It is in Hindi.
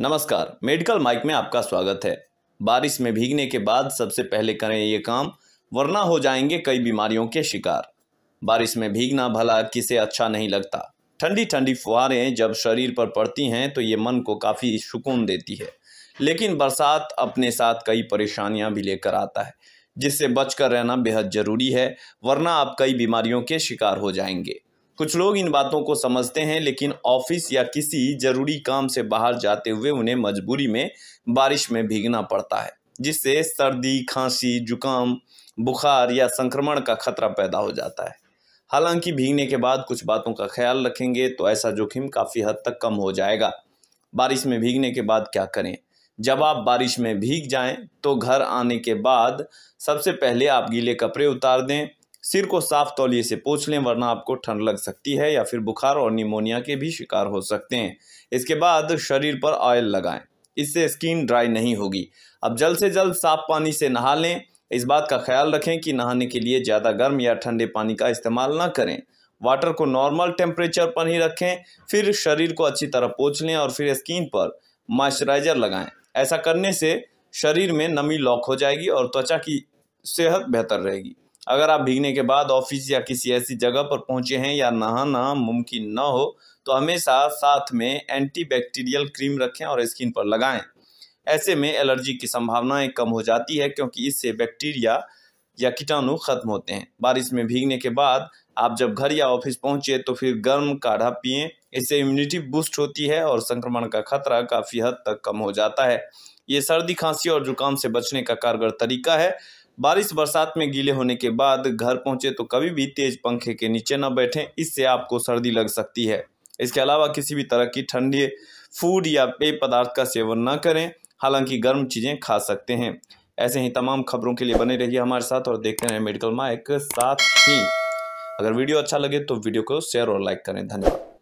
नमस्कार मेडिकल माइक में आपका स्वागत है बारिश में भीगने के बाद सबसे पहले करें ये काम वरना हो जाएंगे कई बीमारियों के शिकार बारिश में भीगना भला किसे अच्छा नहीं लगता ठंडी ठंडी फुहारें जब शरीर पर पड़ती हैं तो ये मन को काफ़ी सुकून देती है लेकिन बरसात अपने साथ कई परेशानियां भी लेकर आता है जिससे बचकर रहना बेहद ज़रूरी है वरना आप कई बीमारियों के शिकार हो जाएंगे कुछ लोग इन बातों को समझते हैं लेकिन ऑफिस या किसी जरूरी काम से बाहर जाते हुए उन्हें मजबूरी में बारिश में भीगना पड़ता है जिससे सर्दी खांसी जुकाम बुखार या संक्रमण का खतरा पैदा हो जाता है हालांकि भीगने के बाद कुछ बातों का ख्याल रखेंगे तो ऐसा जोखिम काफ़ी हद तक कम हो जाएगा बारिश में भीगने के बाद क्या करें जब आप बारिश में भीग जाएं तो घर आने के बाद सबसे पहले आप गीले कपड़े उतार दें सिर को साफ तौलिए से पोछ लें वरना आपको ठंड लग सकती है या फिर बुखार और निमोनिया के भी शिकार हो सकते हैं इसके बाद शरीर पर ऑयल लगाएं इससे स्किन ड्राई नहीं होगी अब जल्द से जल्द साफ पानी से नहा लें इस बात का ख्याल रखें कि नहाने के लिए ज़्यादा गर्म या ठंडे पानी का इस्तेमाल ना करें वाटर को नॉर्मल टेम्परेचर पर ही रखें फिर शरीर को अच्छी तरह पोछ लें और फिर स्किन पर मॉइस्चराइजर लगाएं ऐसा करने से शरीर में नमी लॉक हो जाएगी और त्वचा की सेहत बेहतर रहेगी अगर आप भीगने के बाद ऑफिस या किसी ऐसी जगह पर पहुंचे हैं या नहाना मुमकिन न हो तो हमेशा साथ में एंटीबैक्टीरियल क्रीम रखें और स्किन पर लगाएं ऐसे में एलर्जी की संभावनाएं कम हो जाती है क्योंकि इससे बैक्टीरिया या कीटाणु खत्म होते हैं बारिश में भीगने के बाद आप जब घर या ऑफिस पहुंचे तो फिर गर्म काढ़ा पिए इससे इम्यूनिटी बूस्ट होती है और संक्रमण का खतरा काफ़ी हद तक कम हो जाता है ये सर्दी खांसी और जुकाम से बचने का कारगर तरीका है बारिश बरसात में गीले होने के बाद घर पहुंचे तो कभी भी तेज पंखे के नीचे न बैठें इससे आपको सर्दी लग सकती है इसके अलावा किसी भी तरह की ठंडी फूड या पेय पदार्थ का सेवन न करें हालांकि गर्म चीज़ें खा सकते हैं ऐसे ही तमाम खबरों के लिए बने रहिए हमारे साथ और देखते रहें मेडिकल माइक साथ ही अगर वीडियो अच्छा लगे तो वीडियो को शेयर और लाइक करें धन्यवाद